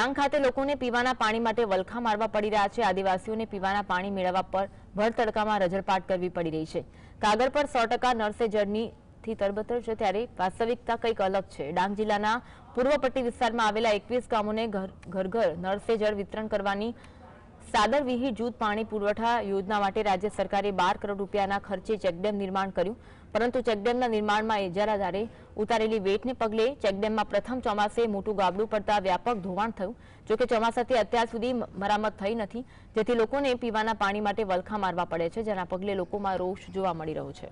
ડાંગ ખાતે લોકોને પીવાના પાણી માટે વલખા મારવા પડી રહ્યા છે આદિવાસીઓને પીવાના પાણી મેળવવા પર ભર તડકામાં રજળપાટ કરવી પડી રહી છે કાગળ પર સો ટકા નર્સે જર્નીથી તરબતર છે ત્યારે વાસ્તવિકતા કંઈક અલગ છે ડાંગ જિલ્લાના પૂર્વ પટ્ટી વિસ્તારમાં આવેલા એકવીસ ગામોને ઘર ઘર નર્સે જળ વિતરણ કરવાની સાદર વિહી જૂથ પાણી પુરવઠા યોજના માટે રાજ્ય સરકારે બાર કરોડ રૂપિયાના ખર્ચે ચેકડેમ નિર્માણ કર્યું પરંતુ ચેકડેમના નિર્માણમાં ઇજારાદારે ઉતારેલી વેટને પગલે ચેકડેમમાં પ્રથમ ચોમાસે મોટું ગાબડું પડતા વ્યાપક ધોવાણ થયું જોકે ચોમાસાથી અત્યાર સુધી મરામત થઈ નથી જેથી લોકોને પીવાના પાણી માટે વલખા મારવા પડે છે જેના પગલે લોકોમાં રોષ જોવા મળી રહ્યો છે